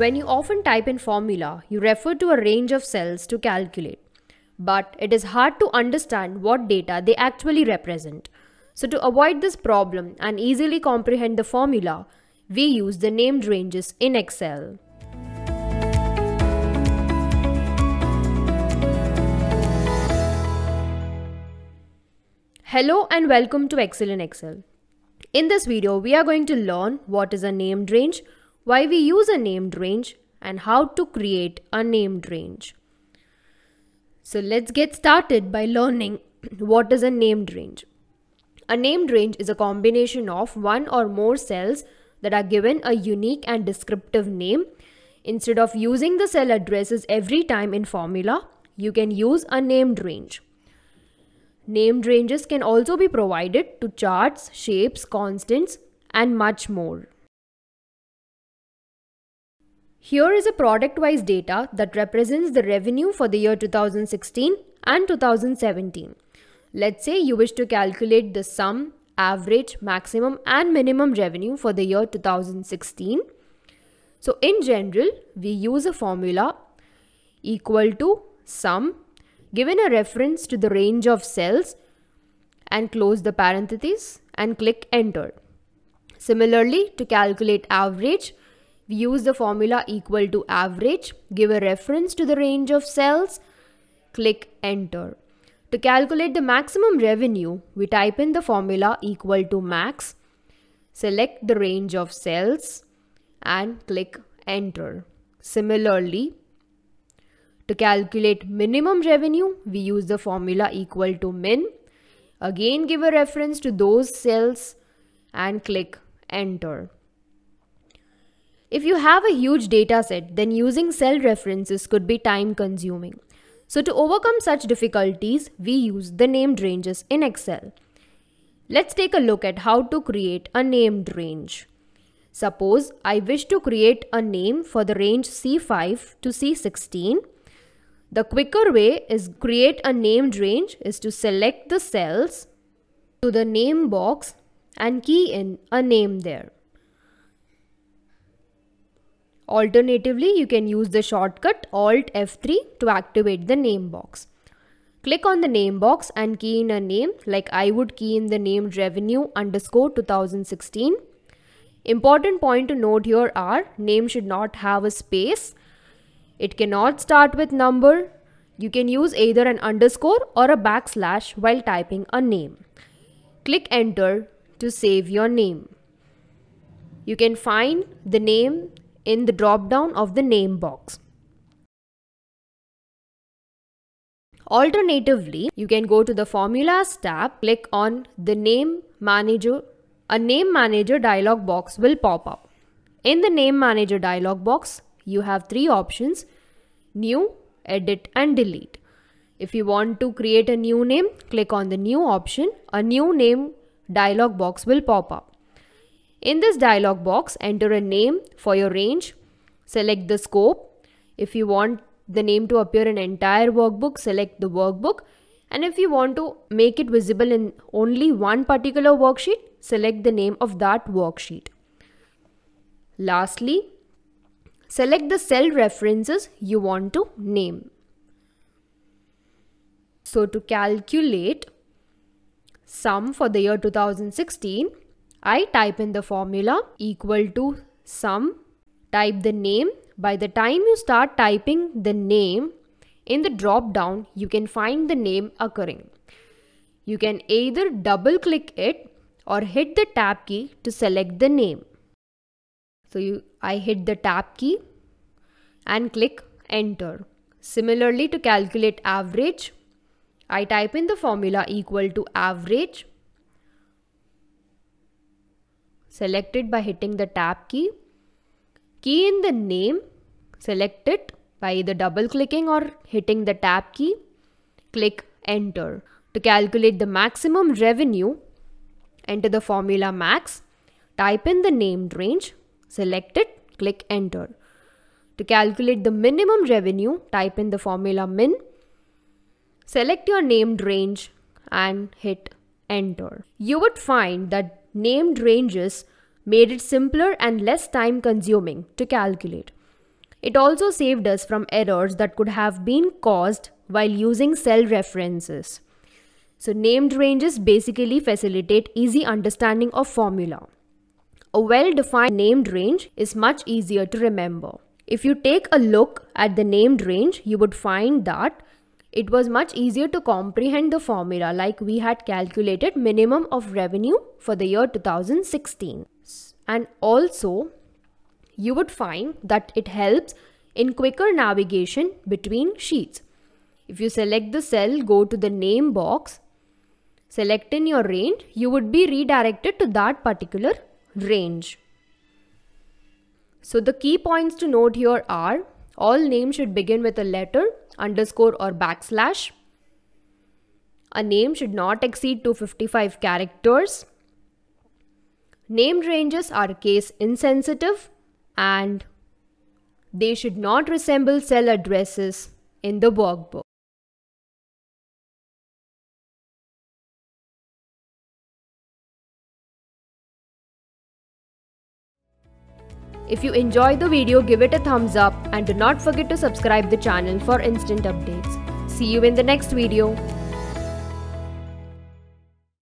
When you often type in formula, you refer to a range of cells to calculate. But it is hard to understand what data they actually represent. So to avoid this problem and easily comprehend the formula, we use the named ranges in Excel. Hello and welcome to Excel in Excel. In this video, we are going to learn what is a named range, why we use a named range and how to create a named range. So let's get started by learning what is a named range. A named range is a combination of one or more cells that are given a unique and descriptive name. Instead of using the cell addresses every time in formula, you can use a named range. Named ranges can also be provided to charts, shapes, constants and much more. Here is a product-wise data that represents the revenue for the year 2016 and 2017. Let's say you wish to calculate the sum, average, maximum and minimum revenue for the year 2016. So in general, we use a formula equal to sum given a reference to the range of cells and close the parentheses and click enter. Similarly, to calculate average, we use the formula equal to average, give a reference to the range of cells, click enter. To calculate the maximum revenue, we type in the formula equal to max, select the range of cells and click enter. Similarly, to calculate minimum revenue, we use the formula equal to min. Again, give a reference to those cells and click enter. If you have a huge dataset, then using cell references could be time consuming. So to overcome such difficulties, we use the named ranges in Excel. Let's take a look at how to create a named range. Suppose I wish to create a name for the range C5 to C16. The quicker way is create a named range is to select the cells to the name box and key in a name there. Alternatively, you can use the shortcut Alt F3 to activate the name box. Click on the name box and key in a name like I would key in the name revenue underscore 2016. Important point to note here are name should not have a space. It cannot start with number. You can use either an underscore or a backslash while typing a name. Click enter to save your name. You can find the name in the drop down of the name box. Alternatively, you can go to the formulas tab, click on the name manager. A name manager dialog box will pop up. In the name manager dialog box, you have three options, new, edit and delete. If you want to create a new name, click on the new option. A new name dialog box will pop up. In this dialog box, enter a name for your range. Select the scope. If you want the name to appear in entire workbook, select the workbook. And if you want to make it visible in only one particular worksheet, select the name of that worksheet. Lastly, select the cell references you want to name. So to calculate sum for the year 2016, I type in the formula equal to sum, type the name. By the time you start typing the name, in the drop down, you can find the name occurring. You can either double click it or hit the tab key to select the name. So you, I hit the tab key and click enter. Similarly to calculate average, I type in the formula equal to average select it by hitting the tab key. Key in the name, select it by either double clicking or hitting the tab key. Click enter. To calculate the maximum revenue, enter the formula max, type in the named range, select it, click enter. To calculate the minimum revenue, type in the formula min, select your named range and hit enter. You would find that named ranges made it simpler and less time consuming to calculate. It also saved us from errors that could have been caused while using cell references. So named ranges basically facilitate easy understanding of formula. A well-defined named range is much easier to remember. If you take a look at the named range, you would find that it was much easier to comprehend the formula like we had calculated minimum of revenue for the year 2016. And also, you would find that it helps in quicker navigation between sheets. If you select the cell, go to the name box, select in your range, you would be redirected to that particular range. So the key points to note here are all names should begin with a letter underscore or backslash. A name should not exceed 255 characters. Name ranges are case insensitive and they should not resemble cell addresses in the workbook. If you enjoyed the video, give it a thumbs up and do not forget to subscribe the channel for instant updates. See you in the next video.